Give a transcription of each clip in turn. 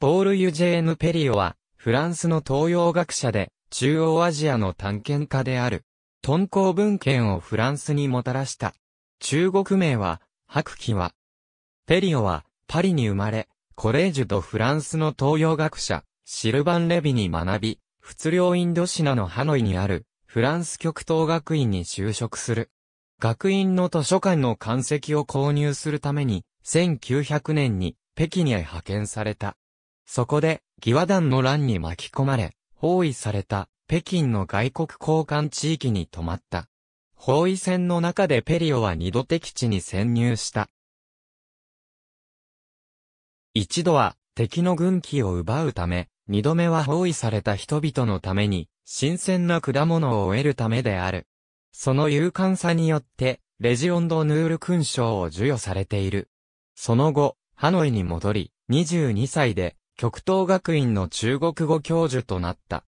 ポール・ユジェーヌ・ペリオは、フランスの東洋学者で、中央アジアの探検家である。敦煌文献をフランスにもたらした。中国名は、白旗は。ペリオは、パリに生まれ、コレージュとフランスの東洋学者、シルバン・レビに学び、仏領インドシナのハノイにある、フランス極東学院に就職する。学院の図書館の館籍を購入するために、1900年に北京へ派遣された。そこで、義和団の乱に巻き込まれ、包囲された北京の外国交換地域に泊まった。包囲戦の中でペリオは二度敵地に潜入した。一度は敵の軍旗を奪うため、二度目は包囲された人々のために、新鮮な果物を得るためである。その勇敢さによって、レジオンド・ヌール勲章を授与されている。その後、ハノイに戻り、22歳で極東学院の中国語教授となった。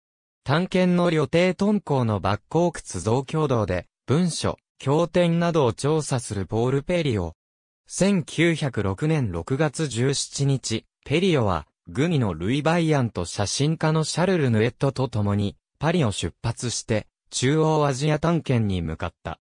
探検の旅程敦煌の抜光窟造強同で、文書、経典などを調査するポール・ペリオ。1906年6月17日、ペリオは、グミのルイ・バイアンと写真家のシャルル・ヌエットと共に、パリを出発して、中央アジア探検に向かった。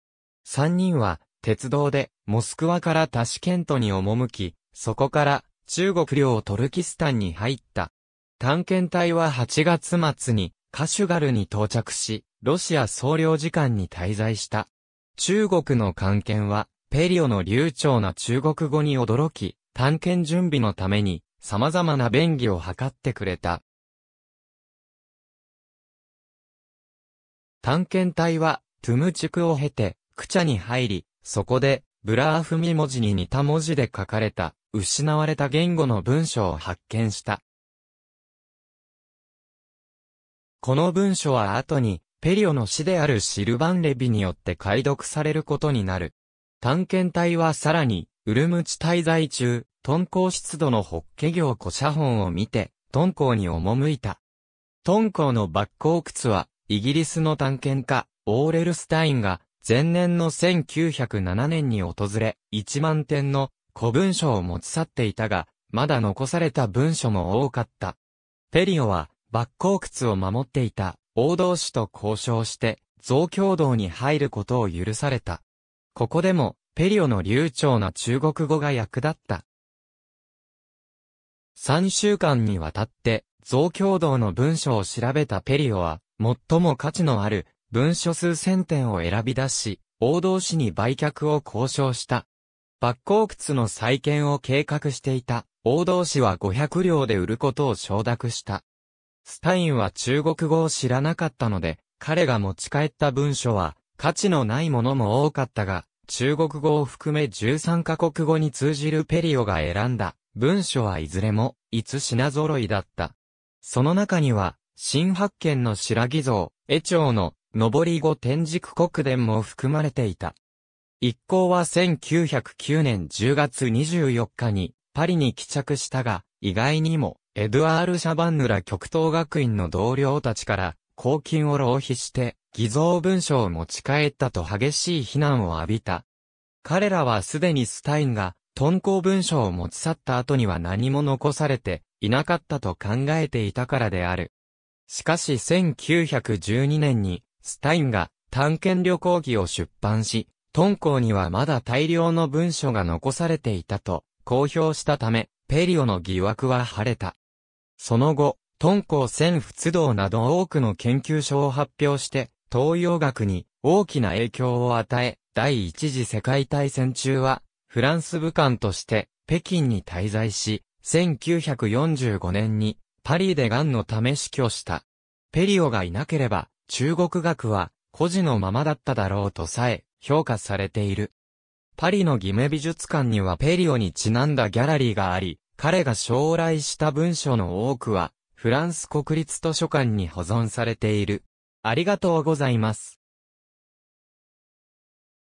3人は、鉄道で、モスクワからタシケントに赴き、そこから、中国領トルキスタンに入った。探検隊は8月末にカシュガルに到着し、ロシア総領事館に滞在した。中国の艦憲は、ペリオの流暢な中国語に驚き、探検準備のために、様々な便宜を図ってくれた。探検隊は、トゥム地区を経て、クチャに入り、そこで、ブラーフミ文字に似た文字で書かれた、失われた言語の文章を発見した。この文書は後に、ペリオの死であるシルバン・レビによって解読されることになる。探検隊はさらに、ウルムチ滞在中、トンコー湿度のホッケ業古写本を見て、トンコーに赴いた。コーのバッコー靴は、イギリスの探検家、オーレルスタインが、前年の1907年に訪れ、1万点の古文書を持ち去っていたが、まだ残された文書も多かった。ペリオは、抜光窟を守っていた王道士と交渉して、増強道に入ることを許された。ここでも、ペリオの流暢な中国語が役立った。三週間にわたって、増強道の文書を調べたペリオは、最も価値のある文書数千点を選び出し、王道士に売却を交渉した。抜高窟の再建を計画していた、王道氏は500両で売ることを承諾した。スタインは中国語を知らなかったので、彼が持ち帰った文書は、価値のないものも多かったが、中国語を含め13カ国語に通じるペリオが選んだ文書はいずれもつ品揃いだった。その中には、新発見の白木像、絵帳の、上り後天竺国伝も含まれていた。一行は1909年10月24日にパリに帰着したが、意外にもエドゥアール・シャバンヌら極東学院の同僚たちから公金を浪費して偽造文書を持ち帰ったと激しい非難を浴びた。彼らはすでにスタインが遁行文書を持ち去った後には何も残されていなかったと考えていたからである。しかし1912年にスタインが探検旅行記を出版し、敦煌にはまだ大量の文書が残されていたと公表したため、ペリオの疑惑は晴れた。その後、敦煌千仏道など多くの研究所を発表して、東洋学に大きな影響を与え、第一次世界大戦中は、フランス武官として北京に滞在し、1945年にパリで癌のため死去した。ペリオがいなければ、中国学は、孤児のままだっただろうとさえ、評価されている。パリのギメ美術館にはペリオにちなんだギャラリーがあり、彼が将来した文書の多くは、フランス国立図書館に保存されている。ありがとうございます。